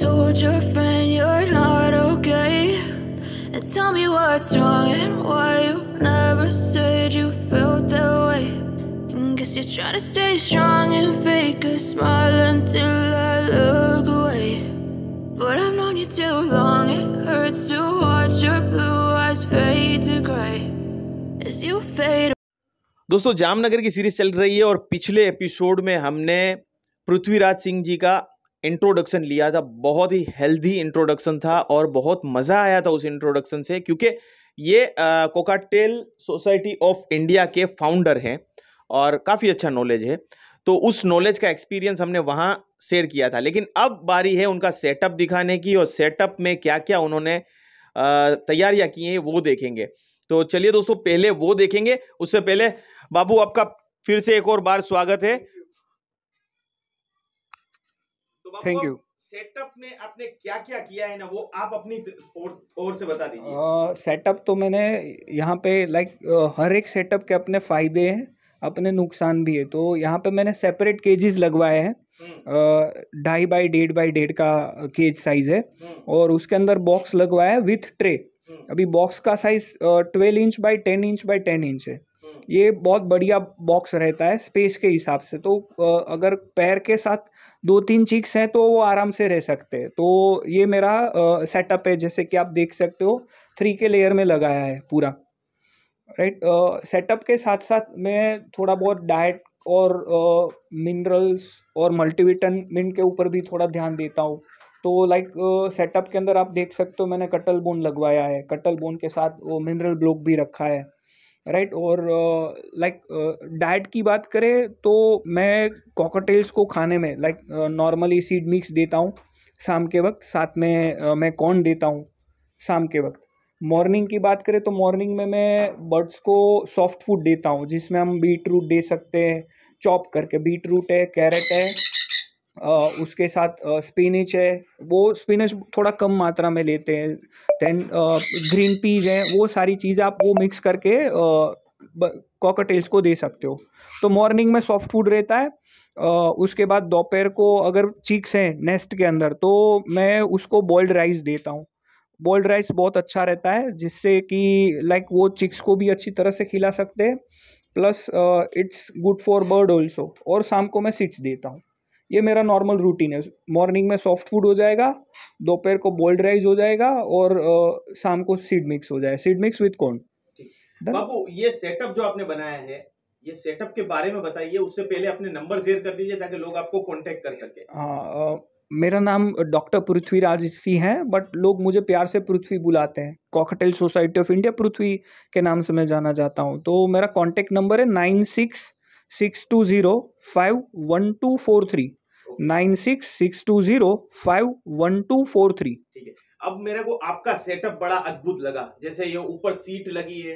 told your friend you're not okay And tell me what's wrong and why you never said you felt that way and guess you're trying to stay strong and fake a smile until I look away But I've known you too long, it hurts to watch your blue eyes fade to gray As you fade दोस्तों जामनगर की series चल रही है और पिछले episode में हमने पृथ्वीराज सिंह जी का इंट्रोडक्शन लिया था बहुत ही हेल्दी इंट्रोडक्शन था और बहुत मज़ा आया था उस इंट्रोडक्शन से क्योंकि ये कोकाटेल सोसाइटी ऑफ इंडिया के फाउंडर हैं और काफ़ी अच्छा नॉलेज है तो उस नॉलेज का एक्सपीरियंस हमने वहाँ शेयर किया था लेकिन अब बारी है उनका सेटअप दिखाने की और सेटअप में क्या क्या उन्होंने तैयारियाँ की हैं वो देखेंगे तो चलिए दोस्तों पहले वो देखेंगे उससे पहले बाबू आपका फिर से एक और बार स्वागत है थैंक यू सेटअप में आपने क्या क्या किया है ना वो आप अपनी और, और से बता दीजिए सेटअप तो मैंने यहाँ पे लाइक हर एक सेटअप के अपने फ़ायदे हैं अपने नुकसान भी है तो यहाँ पे मैंने सेपरेट केजेस लगवाए हैं हम्म। ढाई बाई डेढ़ बाई डेढ़ का केज साइज़ है हम्म। और उसके अंदर बॉक्स लगवाया है विथ ट्रे हम्म। अभी बॉक्स का size twelve inch by ten inch by ten inch है ये बहुत बढ़िया बॉक्स रहता है स्पेस के हिसाब से तो अगर पैर के साथ दो तीन चीक्स हैं तो वो आराम से रह सकते हैं तो ये मेरा सेटअप है जैसे कि आप देख सकते हो थ्री के लेयर में लगाया है पूरा राइट सेटअप के साथ साथ मैं थोड़ा बहुत डाइट और मिनरल्स और मल्टीविटन मिन के ऊपर भी थोड़ा ध्यान देता हूँ तो लाइक like, सेटअप uh, के अंदर आप देख सकते हो मैंने कटल बोन लगवाया है कटल बोन के साथ वो मिनरल ब्लॉक भी रखा है राइट और लाइक डाइट की बात करें तो मैं कॉकटेल्स को खाने में लाइक नॉर्मली सीड मिक्स देता हूँ शाम के वक्त साथ में uh, मैं कॉर्न देता हूँ शाम के वक्त मॉर्निंग की बात करें तो मॉर्निंग में मैं बर्ड्स को सॉफ्ट फूड देता हूँ जिसमें हम बीट रूट दे सकते हैं चॉप करके बीट रूट है कैरेट है उसके साथ स्पिनच है वो स्पिनच थोड़ा कम मात्रा में लेते हैं देन ग्रीन पीज हैं वो सारी चीज़ें आप वो मिक्स करके कॉकटेल्स को दे सकते हो तो मॉर्निंग में सॉफ्ट फूड रहता है उसके बाद दोपहर को अगर चीक्स हैं नेस्ट के अंदर तो मैं उसको बॉइल्ड राइस देता हूँ बॉइल्ड राइस बहुत अच्छा रहता है जिससे कि लाइक वो चिक्स को भी अच्छी तरह से खिला सकते हैं plus it's good for bird also और शाम को मैं सिट्स देता हूँ ये मेरा नॉर्मल रूटीन है मॉर्निंग में सॉफ्ट फूड हो जाएगा दोपहर को बोल्ड राइस हो जाएगा और शाम को सीड मिक्स हो जाएगा सीड मिक्स विद कॉर्न बाबू ये सेटअप जो आपने बनाया है ये सेटअप के बारे में बताइए उससे पहले अपने नंबर शेयर कर दीजिए ताकि लोग आपको कॉन्टेक्ट कर सके हाँ मेरा नाम डॉक्टर पृथ्वी राज सिंह है बट लोग मुझे प्यार से पृथ्वी बुलाते हैं cockatiel society of India Prithvi के नाम से मैं जाना चाहता हूँ तो मेरा कॉन्टेक्ट नंबर है nine six six two zero five one two four three nine six six two zero five one two four three अब मेरे को आपका सेटअप बड़ा अद्भुत लगा जैसे ये ऊपर सीट लगी है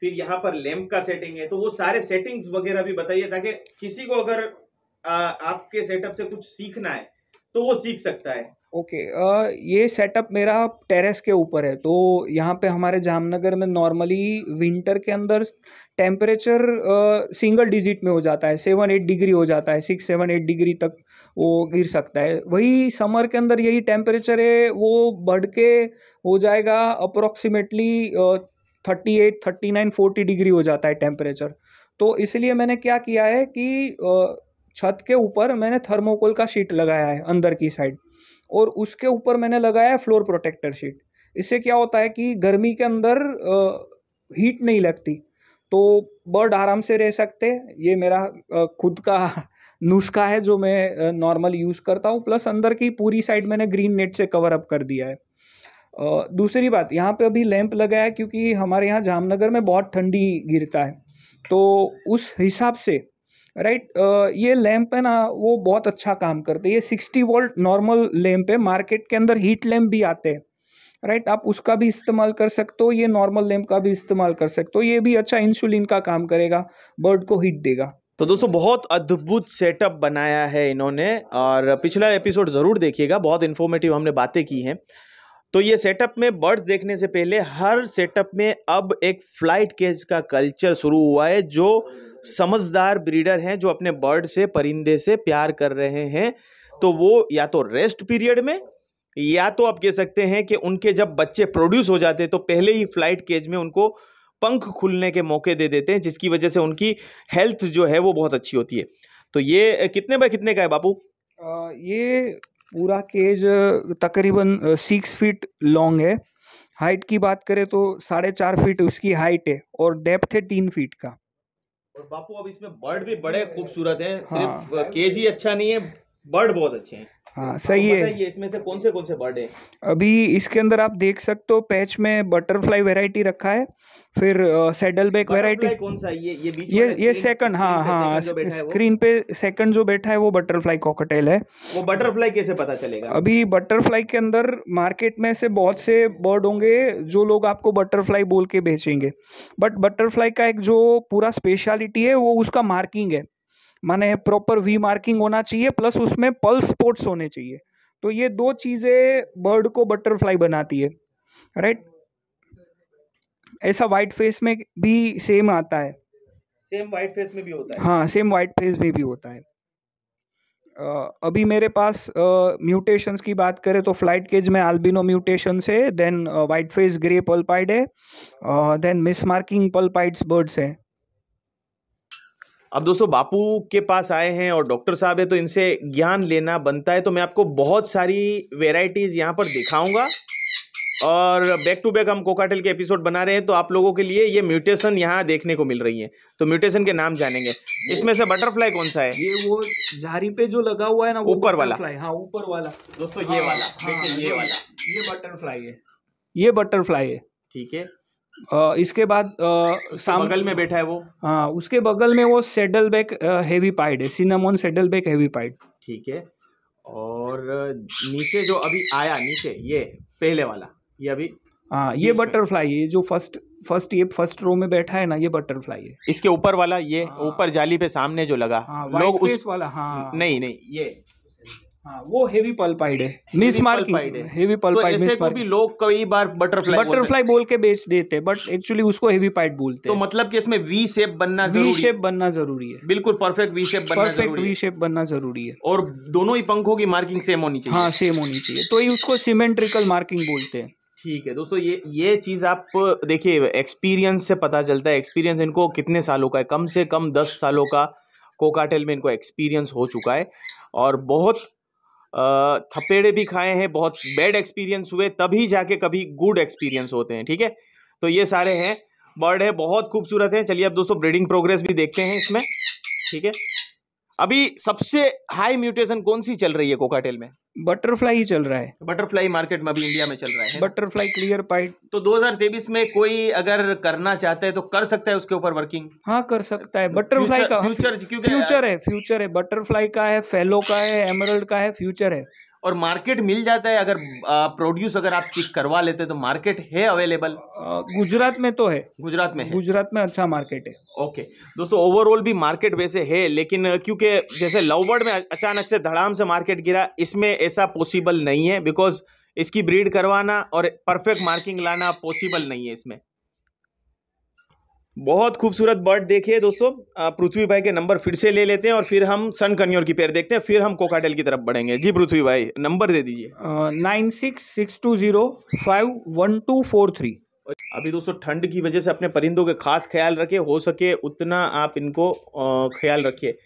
फिर यहाँ पर लैम्प का सेटिंग है तो वो सारे सेटिंग्स वगैरह भी बताइए ताकि किसी को अगर आ, आपके सेटअप से कुछ सीखना है तो वो सीख सकता है ओके अ, ये सेटअप मेरा टेरेस के ऊपर है तो यहाँ पे हमारे जामनगर में नॉर्मली विंटर के अंदर टेम्परेचर सिंगल डिजिट में हो जाता है सेवन एट डिग्री हो जाता है सिक्स सेवन एट डिग्री तक वो गिर सकता है वही समर के अंदर यही टेम्परेचर है वो बढ़ के हो जाएगा approximately thirty eight thirty nine forty degree हो जाता है टेम्परेचर तो इसलिए मैंने क्या किया है कि छत के ऊपर मैंने थर्मोकोल का शीट लगाया है अंदर की साइड और उसके ऊपर मैंने लगाया फ्लोर प्रोटेक्टर शीट इससे क्या होता है कि गर्मी के अंदर हीट नहीं लगती तो बर्ड आराम से रह सकते ये मेरा खुद का नुस्खा है जो मैं नॉर्मल यूज़ करता हूँ प्लस अंदर की पूरी साइड मैंने ग्रीन नेट से कवर अप कर दिया है दूसरी बात यहाँ पे अभी लैंप लगाया है क्योंकि हमारे यहाँ जामनगर में बहुत ठंडी गिरता है तो उस हिसाब से राइट right? ये लैम्प है ना वो बहुत अच्छा काम करते हैं ये सिक्सटी वोल्ट नॉर्मल लैम्प है मार्केट के अंदर हीट लैम्प भी आते हैं राइट right? आप उसका भी इस्तेमाल कर सकते हो ये नॉर्मल लैम्प का भी इस्तेमाल कर सकते हो ये भी अच्छा इंसुलिन का काम करेगा बर्ड को हीट देगा तो दोस्तों बहुत अद्भुत सेटअप बनाया है इन्होंने और पिछला एपिसोड ज़रूर देखिएगा बहुत इन्फॉर्मेटिव हमने बातें की हैं तो ये सेटअप में बर्ड्स देखने से पहले हर सेटअप में अब एक फ्लाइट केज का कल्चर शुरू हुआ है जो समझदार ब्रीडर हैं जो अपने बर्ड से परिंदे से प्यार कर रहे हैं तो वो या तो रेस्ट पीरियड में या तो आप कह सकते हैं कि उनके जब बच्चे प्रोड्यूस हो जाते हैं तो पहले ही फ्लाइट केज में उनको पंख खुलने के मौके दे देते हैं जिसकी वजह से उनकी हेल्थ जो है वो बहुत अच्छी होती है तो ये कितने बाय कितने का है बापू ये पूरा केज तकरीबन सिक्स फीट लॉन्ग है हाइट की बात करें तो साढ़े चार फीट उसकी हाइट है और डेप्थ है तीन फीट का और बापू अब इसमें बर्ड भी बड़े हाँ। खूबसूरत हैं सिर्फ हाँ। केजी अच्छा नहीं है बर्ड बहुत अच्छे हैं हाँ सही है इसमें से कौन से कौन से बर्ड है अभी इसके अंदर आप देख सकते हो पैच में बटरफ्लाई वेराइटी रखा है फिर सेडल बैक वेराइटी कौन सा ये ये बीच ये ये सेकंड हाँ हाँ स्क्रीन पे सेकंड जो बैठा है वो बटरफ्लाई कॉकटेल है वो बटरफ्लाई कैसे पता चलेगा अभी बटरफ्लाई के अंदर मार्केट में से बहुत से बर्ड होंगे जो लोग आपको बटरफ्लाई बोल के बेचेंगे बट बटरफ्लाई का एक जो पूरा स्पेशलिटी है वो उसका मार्किंग है माने प्रॉपर वी मार्किंग होना चाहिए प्लस उसमें पल्स स्पोर्ट्स होने चाहिए तो ये दो चीज़ें बर्ड को बटरफ्लाई बनाती है राइट ऐसा वाइट फेस में भी सेम आता है सेम वाइट फेस में भी होता है हाँ सेम वाइट फेस में भी होता है Uh, अभी मेरे पास म्यूटेशंस uh, की बात करें तो फ्लाइट केज में आल्बिनो म्यूटेशंस है then white face grey pearl pied है then miss marking pearl pieds birds हैं अब दोस्तों बापू के पास आए हैं और डॉक्टर साहब है तो इनसे ज्ञान लेना बनता है तो मैं आपको बहुत सारी वेराइटीज़ यहाँ पर दिखाऊंगा और बैक टू बैक हम कोकाटेल के एपिसोड बना रहे हैं तो आप लोगों के लिए ये म्यूटेशन यहाँ देखने को मिल रही है तो म्यूटेशन के नाम जानेंगे इसमें से बटरफ्लाई कौन सा है ये वो झारी पे जो लगा हुआ है ना ऊपर वाला हाँ ऊपर वाला दोस्तों ये वाला हाँ, ये वाला ये बटरफ्लाई है ये बटरफ्लाई है ठीक है इसके बाद साम बगल में बैठा है वो हाँ उसके बगल में वो सेडल बैक हैवी पाइड है cinnamon saddle back heavy pied ठीक है और नीचे जो अभी आया नीचे ये पहले वाला ये अभी हाँ ये बटरफ्लाई है जो फर्स्ट फर्स्ट ये फर्स्ट रो में बैठा है ना ये बटरफ्लाई है इसके ऊपर वाला ये हाँ। ऊपर जाली पे सामने जो लगा हाँ, लोग उस वाला हाँ नहीं नहीं ये हाँ, वो हेवी पल्पाइड है miss marking heavy pearl pied miss marking लोग कई बार बटरफ्लाई बटरफ्लाई बोल के बेच देते हैं बट एक्चुअली उसको हेवी पाइड बोलते तो हैं तो मतलब कि इसमें वी शेप बनना वी शेप बनना जरूरी है बिल्कुल परफेक्ट वी शेप बनना परफेक्ट वी शेप बनना जरूरी है और दोनों ही पंखों की मार्किंग सेम होनी चाहिए हाँ सेम होनी चाहिए तो ही उसको सीमेंट्रिकल मार्किंग बोलते हैं ठीक है दोस्तों ये ये चीज़ आप देखिए एक्सपीरियंस से पता चलता है एक्सपीरियंस इनको कितने सालों का है कम से कम दस सालों का कोकाटेल में इनको एक्सपीरियंस हो चुका है और बहुत थपेड़े भी खाए हैं बहुत बैड एक्सपीरियंस हुए तभी जाके कभी गुड एक्सपीरियंस होते हैं ठीक है तो ये सारे हैं बर्ड है बहुत खूबसूरत है चलिए अब दोस्तों ब्रीडिंग प्रोग्रेस भी देखते हैं इसमें ठीक है अभी सबसे हाई म्यूटेशन कौन सी चल रही है कोकाटेल में बटरफ्लाई ही चल रहा है बटरफ्लाई मार्केट में अभी इंडिया में चल रहा है बटरफ्लाई क्लियर पाइट तो 2023 में कोई अगर करना चाहता है तो कर सकता है उसके ऊपर वर्किंग हाँ कर सकता है बटरफ्लाई का फ्यूचर फ्यूचर है फ्यूचर है बटरफ्लाई का है फेलो का है एमरल्ड का है फ्यूचर है और मार्केट मिल जाता है अगर प्रोड्यूस अगर आप चिक करवा लेते तो मार्केट है अवेलेबल गुजरात में तो है गुजरात में है गुजरात में अच्छा मार्केट है ओके दोस्तों ओवरऑल भी मार्केट वैसे है लेकिन क्योंकि जैसे लवबर्ड में अचानक से धड़ाम से मार्केट गिरा इसमें ऐसा पॉसिबल नहीं है बिकॉज इसकी ब्रीड करवाना और परफेक्ट मार्किंग लाना पॉसिबल नहीं है इसमें बहुत खूबसूरत बर्ड देखिए दोस्तों पृथ्वी भाई के नंबर फिर से ले लेते हैं और फिर हम सन कन्योर की पैर देखते हैं फिर हम कोकाटेल की तरफ बढ़ेंगे जी पृथ्वी भाई नंबर दे दीजिए nine six six two zero five one two four three अभी दोस्तों ठंड की वजह से अपने परिंदों के खास ख्याल रखें हो सके उतना आप इनको ख्याल रखिए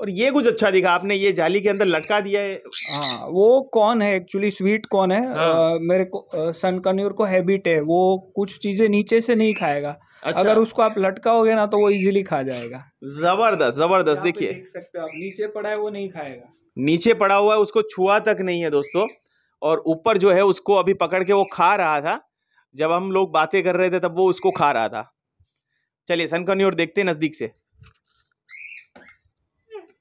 और ये कुछ अच्छा दिखा आपने ये जाली के अंदर लटका दिया है हाँ वो कौन है एक्चुअली स्वीट कौन है हाँ। आ, मेरे को सनकन्यूर को हैबिट है वो कुछ चीजें नीचे से नहीं खाएगा अच्छा। अगर उसको आप लटकाओगे ना तो वो इजीली खा जाएगा जबरदस्त जबरदस्त देखिए देख सकते हो आप नीचे पड़ा है वो नहीं खाएगा नीचे पड़ा हुआ है उसको छुआ तक नहीं है दोस्तों और ऊपर जो है उसको अभी पकड़ के वो खा रहा था जब हम लोग बातें कर रहे थे तब वो उसको खा रहा था चलिए सनकन्यूर देखते हैं नज़दीक से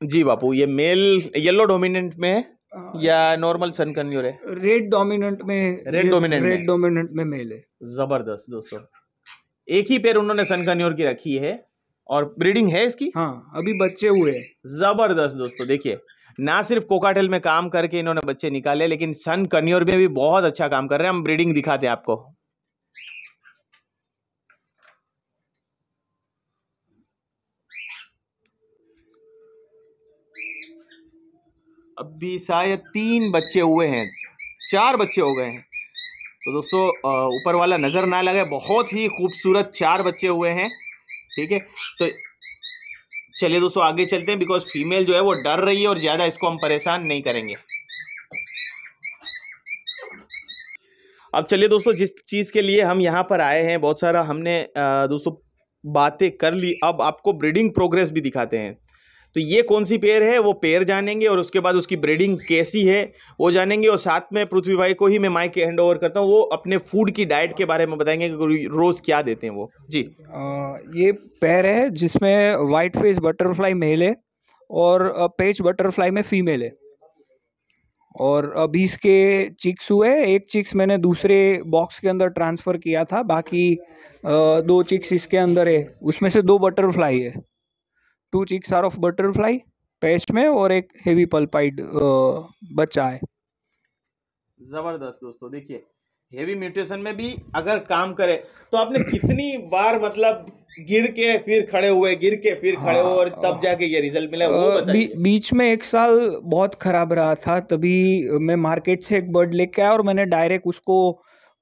जी बापू ये मेल येलो डोमिनेंट में है हाँ। या नॉर्मल सन कन्यूर है रेड डोमिनेंट में रेड डोमिनेंट रेड डोमिनेंट में मेल है जबरदस्त दोस्तों एक ही पेड़ उन्होंने सन कन्यूर की रखी है और ब्रीडिंग है इसकी हाँ अभी बच्चे हुए जबरदस्त दोस्तों देखिए ना सिर्फ कोकाटेल में काम करके इन्होंने बच्चे निकाले लेकिन सन कन्योर में भी बहुत अच्छा काम कर रहे हैं हम ब्रीडिंग दिखाते हैं आपको अभी शायद तीन बच्चे हुए हैं चार बच्चे हो गए हैं तो दोस्तों ऊपर वाला नज़र ना लगे बहुत ही खूबसूरत चार बच्चे हुए हैं ठीक है तो चलिए दोस्तों आगे चलते हैं बिकॉज फीमेल जो है वो डर रही है और ज़्यादा इसको हम परेशान नहीं करेंगे अब चलिए दोस्तों जिस चीज़ के लिए हम यहाँ पर आए हैं बहुत सारा हमने दोस्तों बातें कर ली अब आपको ब्रीडिंग प्रोग्रेस भी दिखाते हैं तो ये कौन सी पेयर है वो पेयर जानेंगे और उसके बाद उसकी ब्रीडिंग कैसी है वो जानेंगे और साथ में पृथ्वी भाई को ही मैं माइक हैंड ओवर करता हूँ वो अपने फूड की डाइट के बारे में बताएंगे कि रोज़ क्या देते हैं वो जी आ, ये पेयर है जिसमें वाइट फेस बटरफ्लाई मेल है और पेच बटरफ्लाई में फीमेल है और अभी इसके चिक्स हुए एक चिक्स मैंने दूसरे बॉक्स के अंदर ट्रांसफ़र किया था बाकी दो चिक्स इसके अंदर है उसमें से दो बटरफ्लाई है two chicks are of butterfly पेस्ट में और एक हेवी पल्पाइड बचा है जबरदस्त दोस्तों देखिए हेवी म्यूटेशन में भी अगर काम करे तो आपने कितनी बार मतलब गिर के फिर खड़े हुए गिर के फिर हाँ, खड़े हुए और तब हाँ। जाके ये रिजल्ट मिला वो बी, बीच में एक साल बहुत खराब रहा था तभी मैं मार्केट से एक बर्ड लेके आया और मैंने डायरेक्ट उसको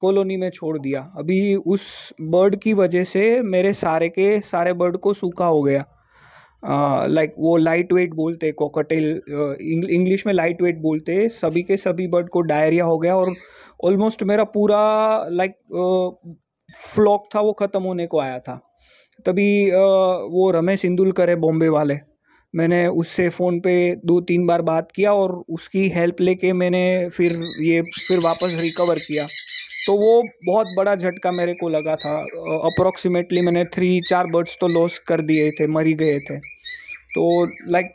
कॉलोनी में छोड़ दिया अभी उस बर्ड की वजह से मेरे सारे के सारे बर्ड को सूखा हो गया लाइक वो लाइट वेट बोलते कॉकटेल इंग्लिश में लाइट वेट बोलते सभी के सभी बर्ड को डायरिया हो गया और ऑलमोस्ट मेरा पूरा लाइक फ्लॉक था वो ख़त्म होने को आया था तभी वो रमेश इंदुलकर है बॉम्बे वाले मैंने उससे फ़ोन पे दो तीन बार बात किया और उसकी हेल्प लेके मैंने फिर ये फिर वापस रिकवर किया तो वो बहुत बड़ा झटका मेरे को लगा था अप्रोक्सीमेटली मैंने थ्री चार बर्ड्स तो लॉस कर दिए थे मरी गए थे तो लाइक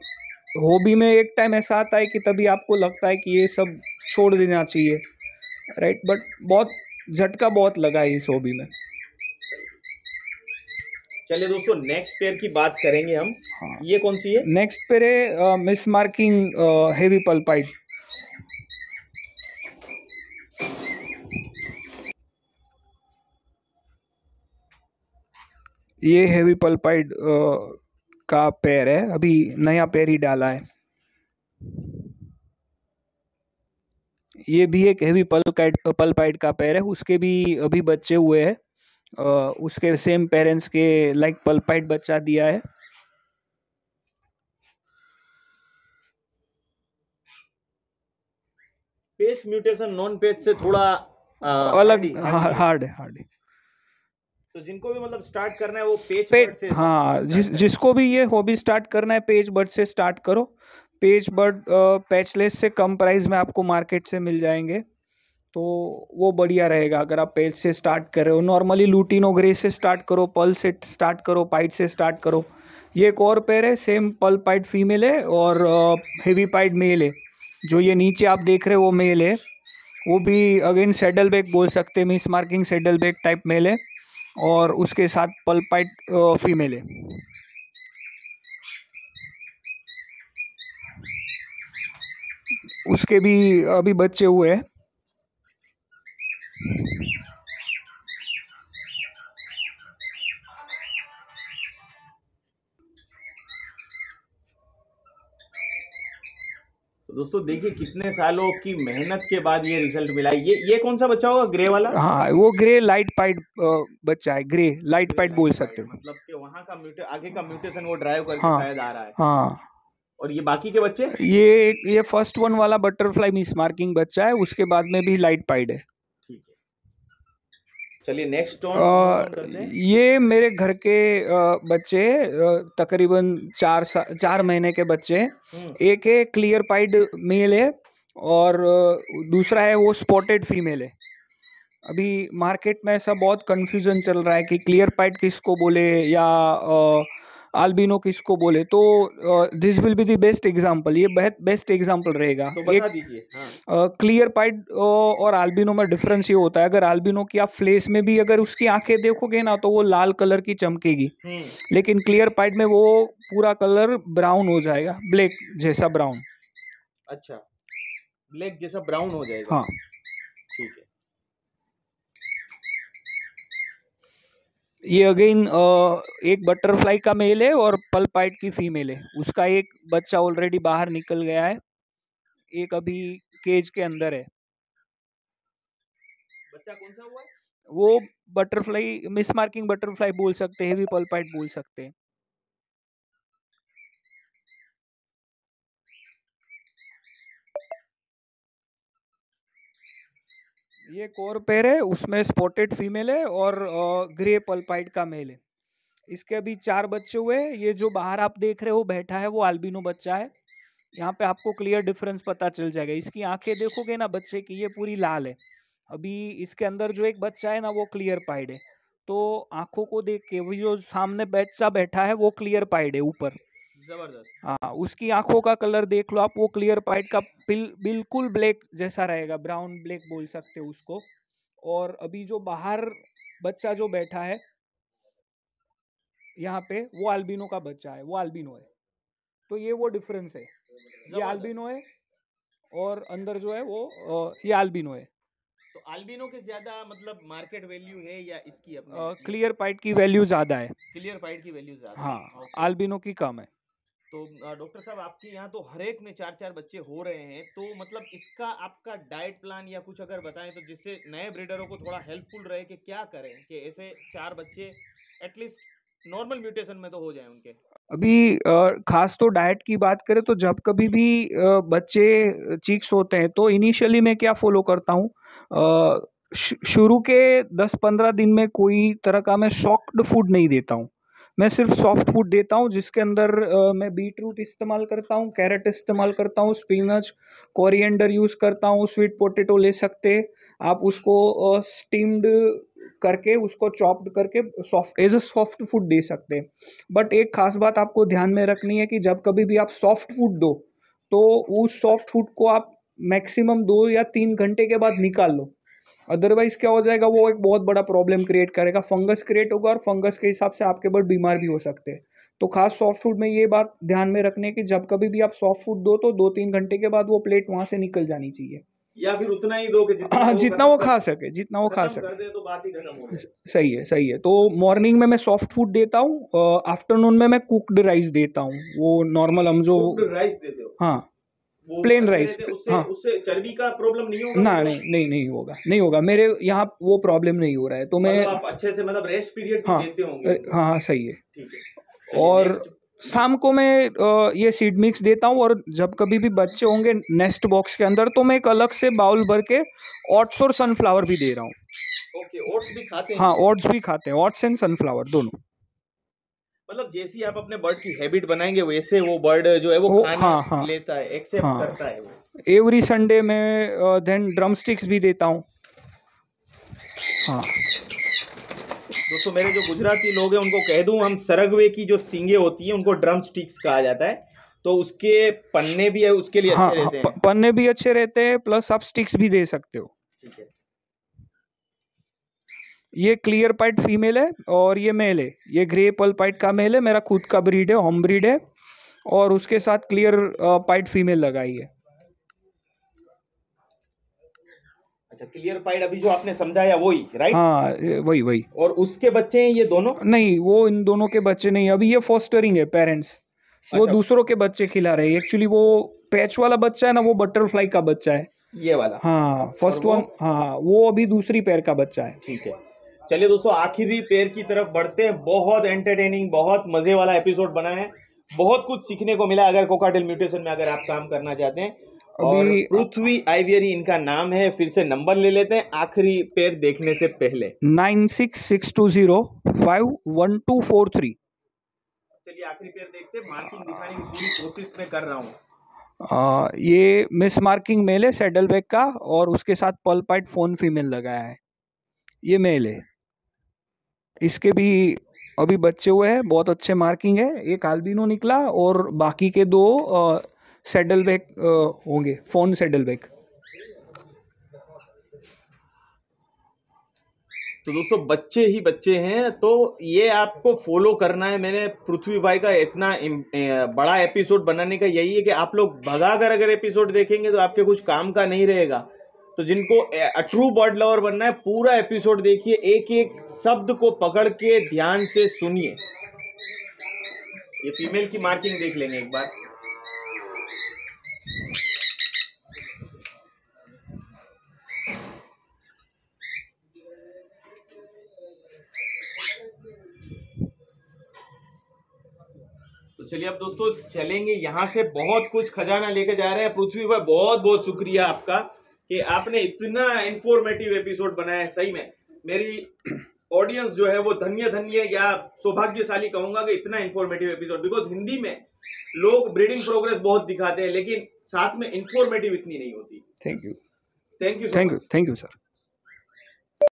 हॉबी में एक टाइम ऐसा आता है कि तभी आपको लगता है कि ये सब छोड़ देना चाहिए राइट बट बहुत झटका बहुत लगा है इस हॉबी में चलिए दोस्तों नेक्स्ट पेयर की बात करेंगे हम हाँ। ये कौन सी है नेक्स्ट पेयर है मिस मार्किंग हेवी पल्पाइट ये हेवी पल्पाइड का पैर है अभी नया पैर ही डाला है ये भी एक हैवी पल पाइट का पैर है उसके भी अभी बच्चे हुए हैं उसके सेम पेरेंट्स के लाइक पाइट बच्चा दिया है पेस्ट म्यूटेशन नॉन पेस्ट से थोड़ा अलग हार्ड है हार्ड है तो जिनको भी मतलब स्टार्ट करना है वो पेज पे, बर्ड से हाँ जिस जिसको भी ये हॉबी स्टार्ट करना है पेज बर्ड से स्टार्ट करो पेज बर्ड पैचलेस से कम प्राइस में आपको मार्केट से मिल जाएंगे तो वो बढ़िया रहेगा अगर आप पेज से स्टार्ट कर रहे हो नॉर्मली लूटिनो ग्रे से स्टार्ट करो पल से स्टार्ट करो पाइट से स्टार्ट करो ये एक और पैर है सेम पल पाइट फीमेल है और हेवी पाइट मेल है जो ये नीचे आप देख रहे हो वो मेल है वो भी अगेन सेडल बैग बोल सकते हैं miss marking saddle back type male है और उसके साथ पल्पाइट फीमेल है उसके भी अभी बच्चे हुए हैं दोस्तों देखिए कितने सालों की मेहनत के बाद ये रिजल्ट मिला ये ये कौन सा बच्चा होगा ग्रे वाला हाँ वो ग्रे लाइट पाइट बच्चा है ग्रे लाइट पाइट बोल सकते हो मतलब कि वहाँ का म्यूटे आगे का म्यूटेशन वो ड्राइव करके हाँ, शायद आ रहा है हाँ और ये बाकी के बच्चे ये ये फर्स्ट वन वाला बटरफ्लाई मिस मार्किंग बच्चा है उसके बाद में भी लाइट पाइड है चलिए नेक्स्ट ये मेरे घर के बच्चे तकरीबन चार चार महीने के बच्चे हम्म। एक है क्लियर पाइड मेल है और दूसरा है वो स्पॉटेड फीमेल है अभी मार्केट में ऐसा बहुत कन्फ्यूजन चल रहा है कि क्लियर पाइट किसको बोले या आ, आल्बिनो किसको बोले तो this will be the best example ये बेस्ट एग्जांपल रहेगा तो एक क्लियर हाँ। पाइट और आल्बिनो में डिफरेंस ये होता है अगर आल्बिनो की आप फ्लेस में भी अगर उसकी आंखें देखोगे ना तो वो लाल कलर की चमकेगी हम्म। लेकिन क्लियर पाइट में वो पूरा कलर ब्राउन हो जाएगा ब्लैक जैसा ब्राउन अच्छा ब्लैक जैसा ब्राउन हो जाएगा हाँ ठीक है ये अगेन एक बटरफ्लाई का मेल है और पल पाइट की फीमेल है उसका एक बच्चा ऑलरेडी बाहर निकल गया है एक अभी केज के अंदर है बच्चा कौन सा हुआ वो बटरफ्लाई मिस मार्किंग बटरफ्लाई बोल सकते हैं भी पल पाइट बोल सकते हैं ये कोर पेर है उसमें स्पॉटेड फीमेल है और ग्रे पल्पाइड का मेल है इसके अभी चार बच्चे हुए हैं ये जो बाहर आप देख रहे हो बैठा है वो आल्बिनो बच्चा है यहाँ पे आपको क्लियर डिफरेंस पता चल जाएगा इसकी आंखें देखोगे ना बच्चे की ये पूरी लाल है अभी इसके अंदर जो एक बच्चा है ना वो क्लियर पाइड है तो आंखों को देख के वो जो सामने बच्चा बैठा है वो क्लियर पाइड है ऊपर जबरदस्त हाँ उसकी आंखों का कलर देख लो आप वो क्लियर पाइट का बिल्कुल ब्लैक जैसा रहेगा ब्राउन ब्लैक बोल सकते उसको और अभी जो बाहर बच्चा जो बैठा है यहाँ पे वो आल्बिनो का बच्चा है वो आल्बिनो है तो ये वो डिफरेंस है ये आल्बिनो है और अंदर जो है वो ये आल्बिनो है तो आल्बिनो के ज्यादा मतलब मार्केट वैल्यू है या इसकी अपने क्लियर पाइट की वैल्यू ज्यादा है क्लियर पाइट की वैल्यू ज्यादा हाँ आल्बिनो की कम है तो डॉक्टर साहब आपके यहाँ तो हर एक में चार चार बच्चे हो रहे हैं तो मतलब इसका आपका डाइट प्लान या कुछ अगर बताएं तो जिससे नए ब्रीडरों को थोड़ा हेल्पफुल रहे कि क्या करें कि ऐसे चार बच्चे एटलीस्ट नॉर्मल म्यूटेशन में तो हो जाए उनके अभी खास तो डाइट की बात करें तो जब कभी भी बच्चे चीक्स होते हैं तो इनिशियली मैं क्या फॉलो करता हूँ शुरू के 10-15 दिन में कोई तरह का मैं सॉफ्ट फूड नहीं देता हूँ मैं सिर्फ सॉफ्ट फूड देता हूँ जिसके अंदर आ, मैं बीट रूट इस्तेमाल करता हूँ कैरेट इस्तेमाल करता हूँ स्पिनच कोरिएंडर यूज़ करता हूँ स्वीट पोटैटो ले सकते आप उसको आ, स्टीम्ड करके उसको चॉप्ड करके soft as a soft food दे सकते बट एक खास बात आपको ध्यान में रखनी है कि जब कभी भी आप सॉफ्ट फूड दो तो उस सॉफ्ट फूड को आप मैक्सिमम दो या तीन घंटे के बाद निकाल लो अदरवाइज क्या हो जाएगा वो एक बहुत बड़ा प्रॉब्लम क्रिएट करेगा फंगस क्रिएट होगा और फंगस के हिसाब से आपके बर्ड बीमार भी हो सकते हैं तो खास सॉफ्ट फूड में ये बात ध्यान में रखने की जब कभी भी आप सॉफ्ट फूड दो तो दो तीन घंटे के बाद वो प्लेट वहाँ से निकल जानी चाहिए या फिर उतना ही दो जितना, आ, हाँ, जितना वो वो खा सके जितना वो खा सके तो बात ही खत्म सही है सही है तो मॉर्निंग में मैं सॉफ्ट फूड देता हूँ आफ्टरनून में मैं कुक्ड राइस देता हूँ वो नॉर्मल हम जो राइस देते हो हाँ प्लेन राइस हाँ उससे चर्बी का प्रॉब्लम नहीं होगा ना नहीं नहीं नहीं होगा नहीं होगा मेरे यहाँ वो प्रॉब्लम नहीं हो रहा है तो मतलब मैं आप अच्छे से मतलब रेस्ट पीरियड हाँ देते होंगे हाँ हाँ सही है ठीक है और शाम को मैं ये सीड मिक्स देता हूँ और जब कभी भी बच्चे होंगे नेस्ट बॉक्स के अंदर तो मैं एक अलग से बाउल भर के ओट्स और सनफ्लावर भी दे रहा हूँ ओके ओट्स भी खाते हैं हाँ ओट्स भी खाते हैं ओट्स एंड सनफ्लावर दोनों मतलब जैसी आप अपने बर्ड की हैबिट बनाएंगे वैसे वो बर्ड जो है वो, खाने हाँ, हाँ, लेता है एक्सेप्ट हाँ, करता है वो एवरी संडे मैं देन ड्रम स्टिक्स भी देता हूँ हाँ दोस्तों मेरे जो गुजराती लोग हैं उनको कह दूं हम सरगवे की जो सिंगे होती है उनको ड्रम स्टिक्स कहा जाता है तो उसके पन्ने भी है उसके लिए हाँ, अच्छे रहते हाँ, हैं पन्ने भी अच्छे रहते हैं प्लस आप स्टिक्स भी दे सकते हो ठीक है ये क्लियर पाइट फीमेल है और ये मेल है ये ग्रे पल पाइट का मेल है मेरा खुद का ब्रीड है होम ब्रीड है और उसके साथ क्लियर पाइट फीमेल लगाई है अच्छा क्लियर पाइड अभी जो आपने समझाया वही राइट हाँ वही वही और उसके बच्चे हैं ये दोनों नहीं वो इन दोनों के बच्चे नहीं अभी ये फोस्टरिंग है पेरेंट्स अच्छा। वो दूसरों के बच्चे खिला रहे हैं एक्चुअली वो पैच वाला बच्चा है ना वो बटरफ्लाई का बच्चा है ये वाला हाँ फर्स्ट वन हाँ वो अभी दूसरी पैर का बच्चा है ठीक है चलिए दोस्तों आखिरी पेयर की तरफ बढ़ते हैं बहुत एंटरटेनिंग बहुत मजे वाला एपिसोड बना है बहुत कुछ सीखने को मिला अगर कोकाटेल म्यूटेशन में अगर आप काम करना चाहते हैं और पृथ्वी आइवियरी इनका नाम है फिर से नंबर ले लेते हैं आखिरी पेयर देखने से पहले nine six six two zero five one two four three चलिए आखिरी पेयर देखते हैं मार्किंग दिखाने की पूरी कोशिश में कर रहा हूँ ये मिस मार्किंग मेल है सेडल बैग का और उसके साथ पल्पाइट फोन फीमेल लगाया है ये मेल है इसके भी अभी बच्चे हुए हैं बहुत अच्छे मार्किंग है एक आलबीनो निकला और बाकी के दो सेडल बैग होंगे फोन सेडल बैक तो दोस्तों बच्चे ही बच्चे हैं तो ये आपको फॉलो करना है मैंने पृथ्वी भाई का इतना बड़ा एपिसोड बनाने का यही है कि आप लोग भगा कर अगर एपिसोड देखेंगे तो आपके कुछ काम का नहीं रहेगा तो जिनको ट्रू बर्ड लवर बनना है पूरा एपिसोड देखिए एक एक शब्द को पकड़ के ध्यान से सुनिए ये फीमेल की मार्किंग देख लेंगे एक बार तो चलिए अब दोस्तों चलेंगे यहां से बहुत कुछ खजाना लेके जा रहे हैं पृथ्वी पर बहुत बहुत शुक्रिया आपका कि आपने इतना इंफॉर्मेटिव एपिसोड बनाया है सही में मेरी ऑडियंस जो है वो धन्य धन्य या सौभाग्यशाली कहूंगा कि इतना इंफॉर्मेटिव एपिसोड बिकॉज हिंदी में लोग ब्रीडिंग प्रोग्रेस बहुत दिखाते हैं लेकिन साथ में इंफॉर्मेटिव इतनी नहीं होती thank you thank you thank you thank you sir